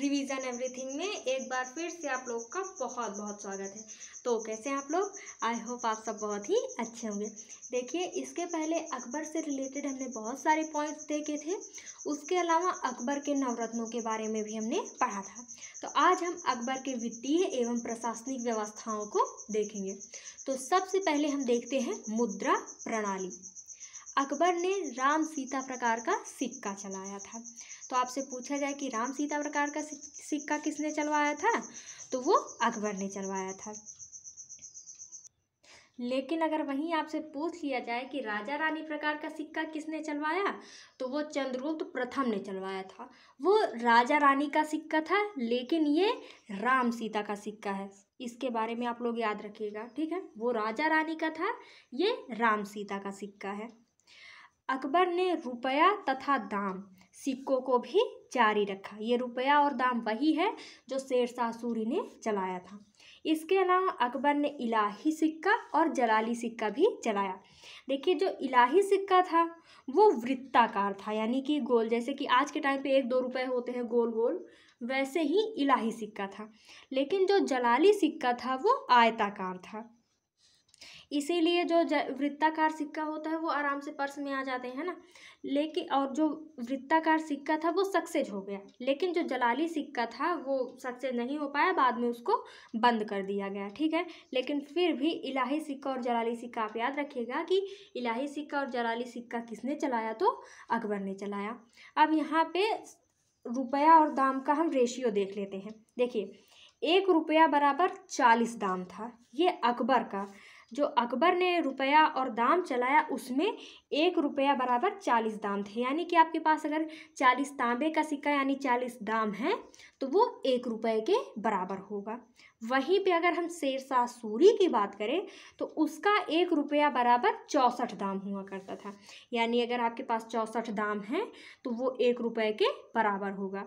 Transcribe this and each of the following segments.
revision everything में एक बार फिर से आप लोग का बहुत बहुत स्वागत है तो कैसे हैं आप लोग आई होप आप सब बहुत ही अच्छे होंगे देखिए इसके पहले अकबर से रिलेटेड हमने बहुत सारे पॉइंट्स देखे थे उसके अलावा अकबर के नवरत्नों के बारे में भी हमने पढ़ा था तो आज हम अकबर के वित्तीय एवं प्रशासनिक व्यवस्थाओं को देखेंगे तो सबसे पहले हम देखते हैं मुद्रा प्रणाली अकबर ने राम सीता प्रकार का सिक्का चलाया था तो आपसे पूछा जाए कि राम सीता प्रकार का सिक्का किसने चलवाया था तो वो अकबर ने चलवाया था लेकिन अगर वहीं आपसे पूछ लिया जाए कि राजा रानी प्रकार का सिक्का किसने चलवाया तो वो चंद्रगुप्त प्रथम ने चलवाया था वो राजा रानी का सिक्का था लेकिन ये राम सीता का सिक्का है इसके बारे में आप लोग याद रखिएगा ठीक है वो राजा रानी का था ये राम सीता का सिक्का है अकबर ने रुपया तथा दाम सिक्कों को भी जारी रखा ये रुपया और दाम वही है जो शेरशाह सूरी ने चलाया था इसके अलावा अकबर ने इलाही सिक्का और जलाली सिक्का भी चलाया देखिए जो इलाही सिक्का था वो वृत्ताकार था यानी कि गोल जैसे कि आज के टाइम पे एक दो रुपए होते हैं गोल गोल वैसे ही इलाही सिक्का था लेकिन जो जलाली सिक्का था वो आयताकार था इसीलिए जो वृत्ताकार सिक्का होता है वो आराम से पर्स में आ जाते हैं ना लेकिन और जो वृत्ताकार सिक्का था वो सक्सेज हो गया लेकिन जो जलाली सिक्का था वो सक्सेज नहीं हो पाया बाद में उसको बंद कर दिया गया ठीक है लेकिन फिर भी इलाही सिक्का और जलाली सिक्का आप याद रखिएगा कि इलाही सिक्का और जलाली सिक्का किसने चलाया तो अकबर ने चलाया अब यहाँ पे रुपया और दाम का हम रेशियो देख लेते हैं देखिए एक रुपया बराबर चालीस दाम था ये अकबर का जो अकबर ने रुपया और दाम चलाया उसमें एक रुपया बराबर चालीस दाम थे यानी कि आपके पास अगर चालीस तांबे का सिक्का यानी चालीस दाम है तो वो एक रुपये के बराबर होगा वहीं पे अगर हम शेरशाह सूरी की बात करें तो उसका एक रुपया बराबर चौंसठ दाम हुआ करता था यानी अगर आपके पास चौंसठ दाम है तो वो एक रुपये के बराबर होगा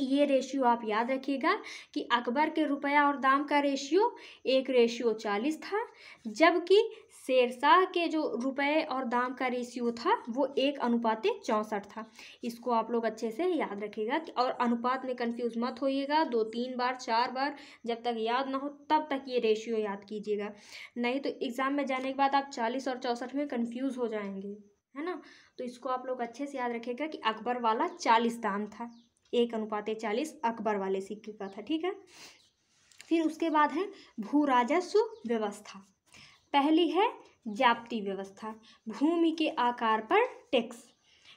ये रेशियो आप याद रखिएगा कि अकबर के रुपया और दाम का रेशियो एक रेशियो चालीस था जबकि शेरशाह के जो रुपए और दाम का रेशियो था वो एक अनुपात चौंसठ था इसको आप लोग अच्छे से याद रखिएगा और अनुपात में कंफ्यूज मत होइएगा दो तीन बार चार बार जब तक याद ना हो तब तक ये रेशियो याद कीजिएगा नहीं तो एग्ज़ाम में जाने के बाद आप चालीस और चौंसठ में कन्फ्यूज़ हो जाएंगे है ना तो इसको आप लोग अच्छे से याद रखिएगा कि अकबर वाला चालीस दाम था एक अनुपात चालीस अकबर वाले सिक्के का था ठीक है फिर उसके बाद है भू राजस्व व्यवस्था पहली है जाप्ती व्यवस्था भूमि के आकार पर टैक्स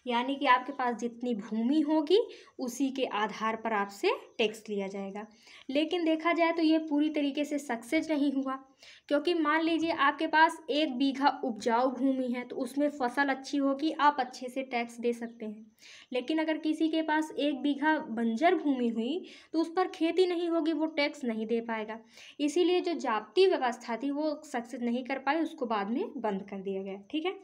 यानी कि आपके पास जितनी भूमि होगी उसी के आधार पर आपसे टैक्स लिया जाएगा लेकिन देखा जाए तो ये पूरी तरीके से सक्सेस नहीं हुआ क्योंकि मान लीजिए आपके पास एक बीघा उपजाऊ भूमि है तो उसमें फसल अच्छी होगी आप अच्छे से टैक्स दे सकते हैं लेकिन अगर किसी के पास एक बीघा बंजर भूमि हुई तो उस पर खेती नहीं होगी वो टैक्स नहीं दे पाएगा इसीलिए जो जापती व्यवस्था थी वो सक्सेस नहीं कर पाई उसको बाद में बंद कर दिया गया ठीक है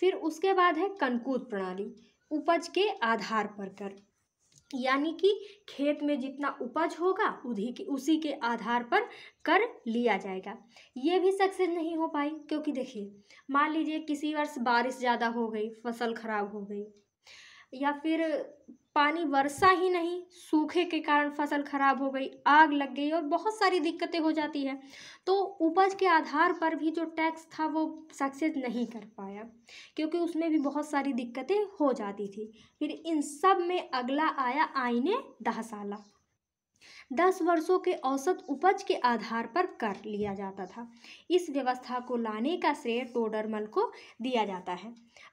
फिर उसके बाद है कनकूद प्रणाली उपज के आधार पर कर यानी कि खेत में जितना उपज होगा उधी के उसी के आधार पर कर लिया जाएगा ये भी सक्सेस नहीं हो पाई क्योंकि देखिए मान लीजिए किसी वर्ष बारिश ज़्यादा हो गई फसल खराब हो गई या फिर पानी वर्षा ही नहीं सूखे के कारण फसल खराब हो गई आग लग गई और बहुत सारी दिक्कतें हो जाती हैं तो उपज के आधार पर भी जो टैक्स था वो सक्सेस नहीं कर पाया क्योंकि उसमें भी बहुत सारी दिक्कतें हो जाती थी फिर इन सब में अगला आया आईने दहसाला दस वर्षों के औसत उपज के आधार पर कर लिया जाता था इस व्यवस्था को लाने का श्रेय टोडरमल को दिया जाता है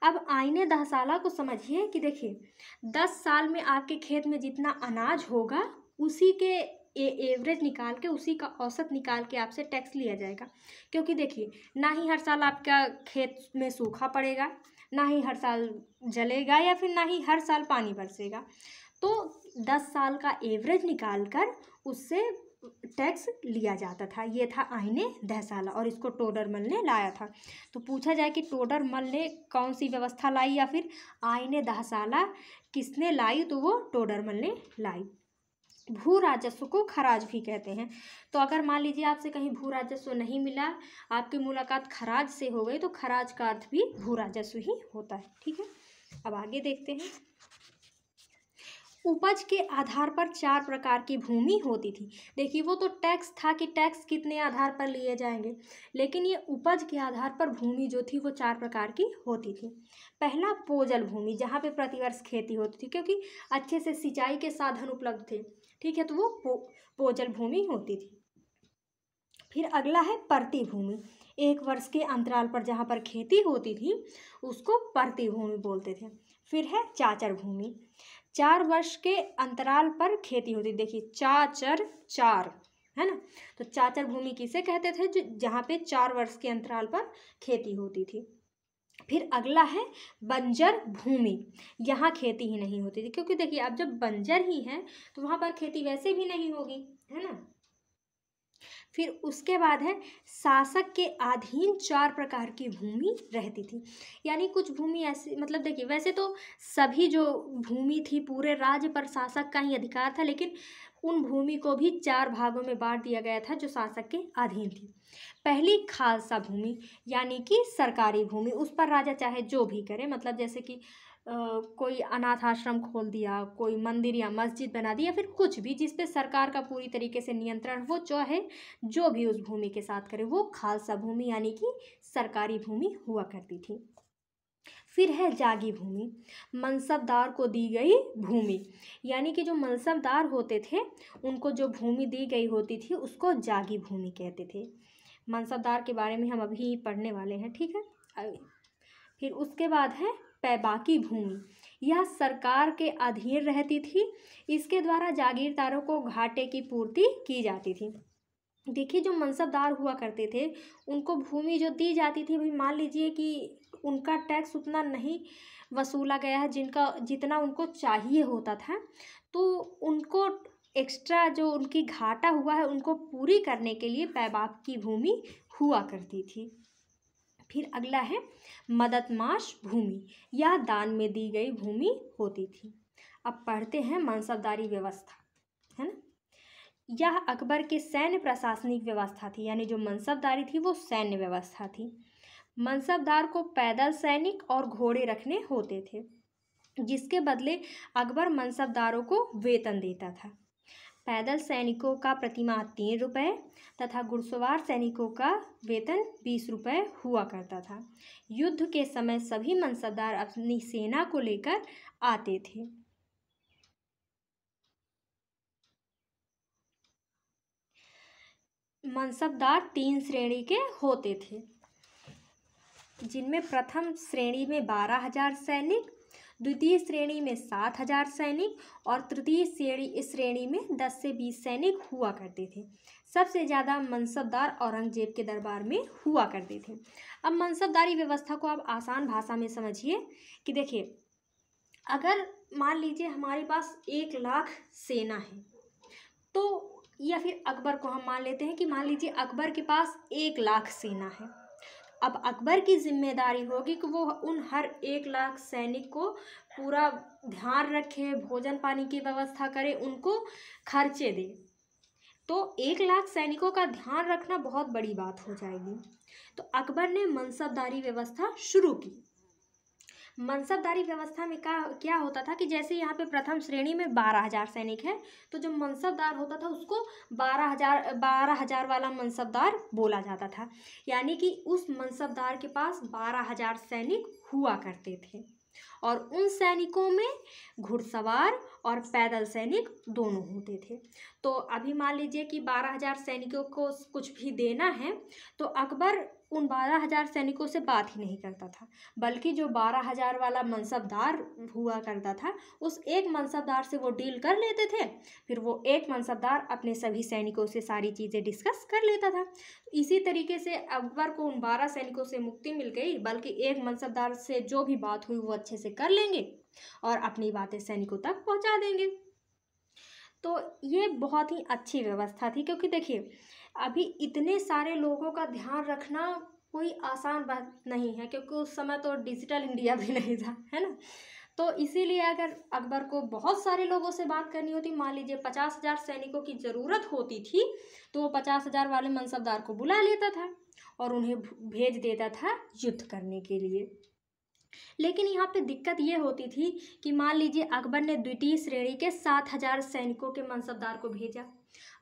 अब आईने दहसाला को समझिए कि देखिए दस साल में आपके खेत में जितना अनाज होगा उसी के ए एवरेज निकाल के उसी का औसत निकाल के आपसे टैक्स लिया जाएगा क्योंकि देखिए ना ही हर साल आपका खेत में सूखा पड़ेगा ना ही हर साल जलेगा या फिर ना ही हर साल पानी बरसेगा तो दस साल का एवरेज निकाल कर उससे टैक्स लिया जाता था ये था आईने दहसाला और इसको टोडरमल ने लाया था तो पूछा जाए कि टोडरमल ने कौन सी व्यवस्था लाई या फिर आईने दहसाला किसने लाई तो वो टोडरमल ने लाई भू राजस्व को खराज भी कहते हैं तो अगर मान लीजिए आपसे कहीं भू राजस्व नहीं मिला आपकी मुलाकात खराज से हो गई तो खराज का अर्थ भी भू राजस्व ही होता है ठीक है अब आगे देखते हैं उपज के आधार पर चार प्रकार की भूमि होती थी देखिए वो तो टैक्स था कि टैक्स कितने आधार पर लिए जाएंगे लेकिन ये उपज के आधार पर भूमि जो थी वो चार प्रकार की होती थी पहला पोजल भूमि जहाँ पे प्रतिवर्ष खेती होती थी क्योंकि अच्छे से सिंचाई के साधन उपलब्ध थे ठीक है तो वो पो, पोजल भूमि होती थी फिर अगला है प्रतिभूमि एक वर्ष के अंतराल पर जहाँ पर खेती होती थी उसको प्रतिभूमि बोलते थे फिर है चाचर भूमि चार वर्ष के अंतराल पर खेती होती देखिए चाचर चार है ना तो चाचर भूमि किसे कहते थे जो जहाँ पे चार वर्ष के अंतराल पर खेती होती थी फिर अगला है बंजर भूमि यहाँ खेती ही नहीं होती थी क्योंकि देखिए अब जब बंजर ही है तो वहाँ पर खेती वैसे भी नहीं होगी है ना फिर उसके बाद है शासक के अधीन चार प्रकार की भूमि रहती थी यानी कुछ भूमि ऐसी मतलब देखिए वैसे तो सभी जो भूमि थी पूरे राज्य पर शासक का ही अधिकार था लेकिन उन भूमि को भी चार भागों में बांट दिया गया था जो शासक के अधीन थी पहली खालसा भूमि यानी कि सरकारी भूमि उस पर राजा चाहे जो भी करे मतलब जैसे कि कोई अनाथ आश्रम खोल दिया कोई मंदिर या मस्जिद बना दी या फिर कुछ भी जिस पे सरकार का पूरी तरीके से नियंत्रण वो चाहे जो भी उस भूमि के साथ करे वो खालसा भूमि यानी कि सरकारी भूमि हुआ करती थी फिर है जागी भूमि मनसबदार को दी गई भूमि यानी कि जो मनसबदार होते थे उनको जो भूमि दी गई होती थी उसको जागी भूमि कहते थे मनसबदार के बारे में हम अभी पढ़ने वाले हैं ठीक है फिर उसके बाद है पैबाकी भूमि यह सरकार के अधीन रहती थी इसके द्वारा जागीरदारों को घाटे की पूर्ति की जाती थी देखिए जो मनसबदार हुआ करते थे उनको भूमि जो दी जाती थी भाई मान लीजिए कि उनका टैक्स उतना नहीं वसूला गया है जिनका जितना उनको चाहिए होता था तो उनको एक्स्ट्रा जो उनकी घाटा हुआ है उनको पूरी करने के लिए पैबाप की भूमि हुआ करती थी फिर अगला है मददमाश भूमि यह दान में दी गई भूमि होती थी अब पढ़ते हैं मनसबदारी व्यवस्था है ना यह अकबर के सैन्य प्रशासनिक व्यवस्था थी यानी जो मनसबदारी थी वो सैन्य व्यवस्था थी मनसबदार को पैदल सैनिक और घोड़े रखने होते थे जिसके बदले अकबर मनसबदारों को वेतन देता था पैदल सैनिकों का प्रतिमा तीन रुपये तथा घुड़सवार सैनिकों का वेतन बीस रुपये हुआ करता था युद्ध के समय सभी मनसबदार अपनी सेना को लेकर आते थे मनसबदार तीन श्रेणी के होते थे जिनमें प्रथम श्रेणी में बारह हजार सैनिक द्वितीय श्रेणी में सात हजार सैनिक और तृतीय श्रेणी इस श्रेणी में दस से बीस सैनिक हुआ करते थे सबसे ज़्यादा मनसबदार औरंगजेब के दरबार में हुआ करते थे अब मनसबदारी व्यवस्था को आप आसान भाषा में समझिए कि देखिए अगर मान लीजिए हमारे पास एक लाख सेना है तो या फिर अकबर को हम मान लेते हैं कि मान लीजिए अकबर के पास एक लाख सेना है अब अकबर की जिम्मेदारी होगी कि वो उन हर एक लाख सैनिक को पूरा ध्यान रखे भोजन पानी की व्यवस्था करे उनको खर्चे दे तो एक लाख सैनिकों का ध्यान रखना बहुत बड़ी बात हो जाएगी तो अकबर ने मनसबदारी व्यवस्था शुरू की मनसबदारी व्यवस्था में का क्या होता था कि जैसे यहाँ पे प्रथम श्रेणी में बारह हज़ार सैनिक है तो जो मनसबदार होता था उसको बारह हज़ार बारह हज़ार वाला मनसबदार बोला जाता था यानी कि उस मनसबदार के पास बारह हज़ार सैनिक हुआ करते थे और उन सैनिकों में घुड़सवार और पैदल सैनिक दोनों होते थे तो अभी मान लीजिए कि बारह हज़ार सैनिकों को कुछ भी देना है तो अकबर उन बारह हज़ार सैनिकों से बात ही नहीं करता था बल्कि जो बारह हज़ार वाला मनसबदार हुआ करता था उस एक मनसबदार से वो डील कर लेते थे फिर वो एक मनसबदार अपने सभी सैनिकों से सारी चीज़ें डिस्कस कर लेता था इसी तरीके से अकबर को उन बारह सैनिकों से मुक्ति मिल गई बल्कि एक मनसबदार से जो भी बात हुई वो अच्छे से कर लेंगे और अपनी बातें सैनिकों तक पहुँचा देंगे तो ये बहुत ही अच्छी व्यवस्था थी क्योंकि देखिए अभी इतने सारे लोगों का ध्यान रखना कोई आसान बात नहीं है क्योंकि उस समय तो डिजिटल इंडिया भी नहीं था है ना तो इसीलिए अगर अकबर को बहुत सारे लोगों से बात करनी होती मान लीजिए पचास हज़ार सैनिकों की ज़रूरत होती थी तो वो पचास हज़ार वाले मनसबदार को बुला लेता था और उन्हें भेज देता था युद्ध करने के लिए लेकिन यहाँ पे दिक्कत ये होती थी कि मान लीजिए अकबर ने द्वितीय श्रेणी के सात हज़ार सैनिकों के मनसबदार को भेजा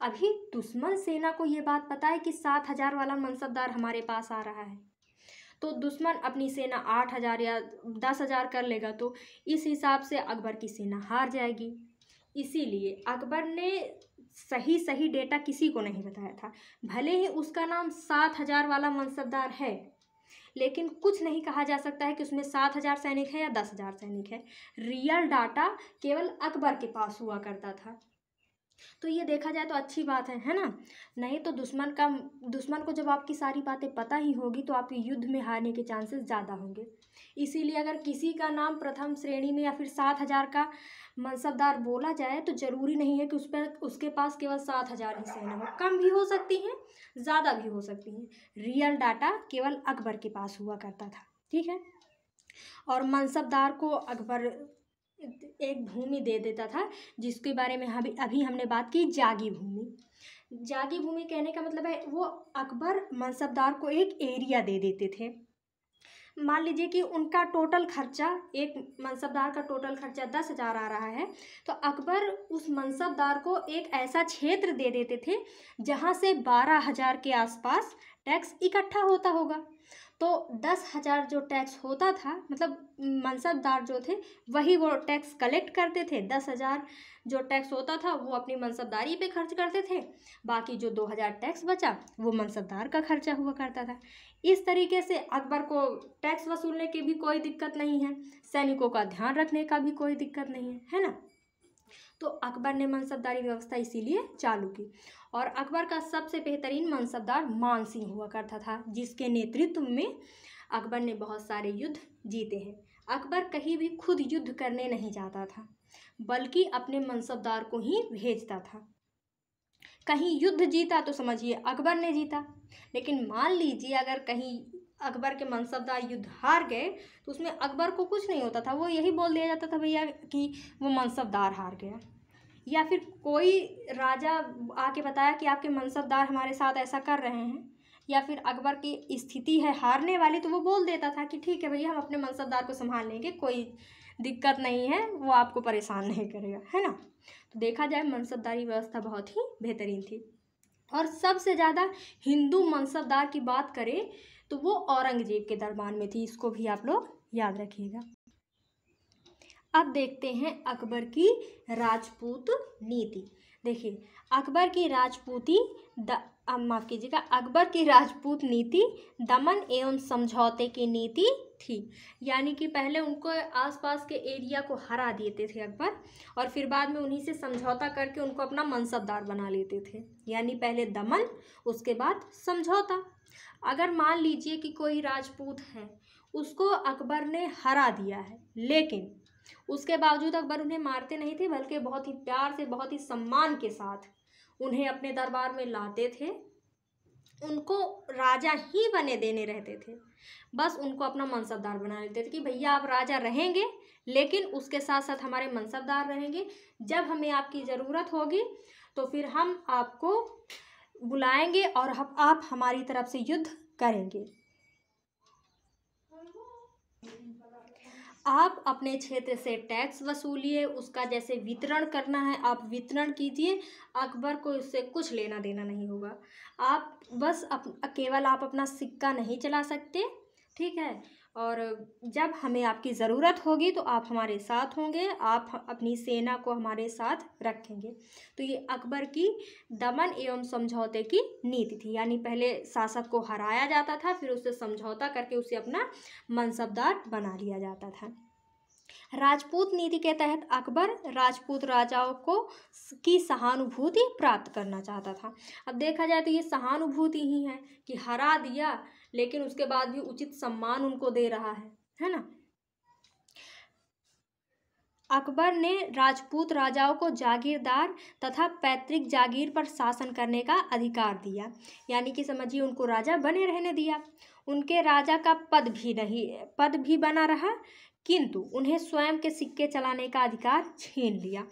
अभी दुश्मन सेना को ये बात पता है कि सात हजार वाला मनसबदार हमारे पास आ रहा है तो दुश्मन अपनी सेना आठ हजार या दस हजार कर लेगा तो इस हिसाब से अकबर की सेना हार जाएगी इसीलिए अकबर ने सही सही डेटा किसी को नहीं बताया था भले ही उसका नाम सात हजार वाला मनसबदार है लेकिन कुछ नहीं कहा जा सकता है कि उसमें सात हजार सैनिक है या दस हजार सैनिक है रियल डाटा केवल अकबर के पास हुआ करता था तो ये देखा जाए तो अच्छी बात है है ना नहीं तो दुश्मन का दुश्मन को जब आपकी सारी बातें पता ही होगी तो आपके युद्ध में हारने के चांसेस ज़्यादा होंगे इसीलिए अगर किसी का नाम प्रथम श्रेणी में या फिर सात हज़ार का मनसबदार बोला जाए तो ज़रूरी नहीं है कि उस पर उसके पास केवल सात हज़ार ही सेना हो कम भी हो सकती हैं ज़्यादा भी हो सकती हैं रियल डाटा केवल अकबर के पास हुआ करता था ठीक है और मनसबदार को अकबर एक भूमि दे देता था जिसके बारे में हम अभी हमने बात की जागी भूमि जागी भूमि कहने का मतलब है वो अकबर मनसबदार को एक एरिया दे देते थे मान लीजिए कि उनका टोटल खर्चा एक मनसबदार का टोटल खर्चा दस हज़ार आ रहा है तो अकबर उस मनसबदार को एक ऐसा क्षेत्र दे देते थे जहाँ से बारह हज़ार के आसपास टैक्स इकट्ठा होता होगा तो दस हज़ार जो टैक्स होता था मतलब मनसबदार जो थे वही वो टैक्स कलेक्ट करते थे दस हज़ार जो टैक्स होता था वो अपनी मनसबदारी पे खर्च करते थे बाकी जो दो हज़ार टैक्स बचा वो मनसबदार का खर्चा हुआ करता था इस तरीके से अकबर को टैक्स वसूलने की भी कोई दिक्कत नहीं है सैनिकों का ध्यान रखने का भी कोई दिक्कत नहीं है है ना तो अकबर ने मनसबदारी व्यवस्था इसीलिए चालू की और अकबर का सबसे बेहतरीन मनसबदार मान सिंह हुआ करता था जिसके नेतृत्व में अकबर ने बहुत सारे युद्ध जीते हैं अकबर कहीं भी खुद युद्ध करने नहीं जाता था बल्कि अपने मनसबदार को ही भेजता था कहीं युद्ध जीता तो समझिए अकबर ने जीता लेकिन मान लीजिए अगर कहीं अकबर के मनसबदार युद्ध हार गए तो उसमें अकबर को कुछ नहीं होता था वो यही बोल दिया जाता था भैया कि वो मनसबदार हार गया या फिर कोई राजा आके बताया कि आपके मनसबदार हमारे साथ ऐसा कर रहे हैं या फिर अकबर की स्थिति है हारने वाली तो वो बोल देता था कि ठीक है भैया हम अपने मनसबदार को संभाल लेंगे कोई दिक्कत नहीं है वो आपको परेशान नहीं करेगा है ना तो देखा जाए मनसबदारी व्यवस्था बहुत ही बेहतरीन थी और सबसे ज़्यादा हिंदू मनसबदार की बात करें तो वो औरंगजेब के दरबार में थी इसको भी आप लोग याद रखिएगा अब देखते हैं अकबर की राजपूत नीति देखिए अकबर की राजपूती द अब माफ़ कीजिएगा अकबर की राजपूत नीति दमन एवं समझौते की नीति थी यानी कि पहले उनको आसपास के एरिया को हरा देते थे अकबर और फिर बाद में उन्हीं से समझौता करके उनको अपना मनसबदार बना लेते थे यानी पहले दमन उसके बाद समझौता अगर मान लीजिए कि कोई राजपूत है उसको अकबर ने हरा दिया है लेकिन उसके बावजूद अकबर उन्हें मारते नहीं थे बल्कि बहुत ही प्यार से बहुत ही सम्मान के साथ उन्हें अपने दरबार में लाते थे उनको राजा ही बने देने रहते थे बस उनको अपना मनसबदार बना लेते थे कि भैया आप राजा रहेंगे लेकिन उसके साथ साथ हमारे मनसबदार रहेंगे जब हमें आपकी ज़रूरत होगी तो फिर हम आपको बुलाएंगे और आप हमारी तरफ से युद्ध करेंगे आप अपने क्षेत्र से टैक्स वसूलिए उसका जैसे वितरण करना है आप वितरण कीजिए अकबर को इससे कुछ लेना देना नहीं होगा आप बस अप, केवल आप अपना सिक्का नहीं चला सकते ठीक है और जब हमें आपकी ज़रूरत होगी तो आप हमारे साथ होंगे आप अपनी सेना को हमारे साथ रखेंगे तो ये अकबर की दमन एवं समझौते की नीति थी यानी पहले शासक को हराया जाता था फिर उससे समझौता करके उसे अपना मनसबदार बना लिया जाता था राजपूत नीति के तहत अकबर राजपूत राजाओं को की सहानुभूति प्राप्त करना चाहता था अब देखा जाए तो ये सहानुभूति ही है कि हरा दिया लेकिन उसके बाद भी उचित सम्मान उनको दे रहा है है ना अकबर ने राजपूत राजाओं को जागीरदार तथा पैतृक जागीर पर शासन करने का अधिकार दिया यानी कि समझिए उनको राजा बने रहने दिया उनके राजा का पद भी नहीं पद भी बना रहा किंतु उन्हें स्वयं के सिक्के चलाने का अधिकार छीन लिया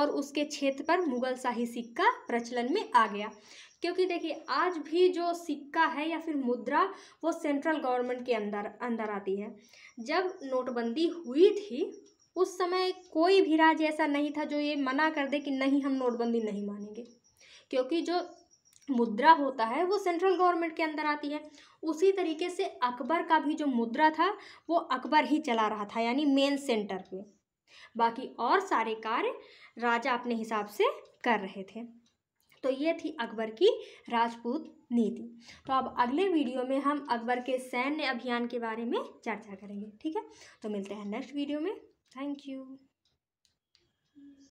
और उसके क्षेत्र पर मुगल शाही सिक्का प्रचलन में आ गया क्योंकि देखिए आज भी जो सिक्का है या फिर मुद्रा वो सेंट्रल गवर्नमेंट के अंदर अंदर आती है जब नोटबंदी हुई थी उस समय कोई भी राज्य ऐसा नहीं था जो ये मना कर दे कि नहीं हम नोटबंदी नहीं मानेंगे क्योंकि जो मुद्रा होता है वो सेंट्रल गवर्नमेंट के अंदर आती है उसी तरीके से अकबर का भी जो मुद्रा था वो अकबर ही चला रहा था यानी मेन सेंटर पे बाकी और सारे कार्य राजा अपने हिसाब से कर रहे थे तो ये थी अकबर की राजपूत नीति तो अब अगले वीडियो में हम अकबर के सैन्य अभियान के बारे में चर्चा करेंगे ठीक है तो मिलते हैं नेक्स्ट वीडियो में थैंक यू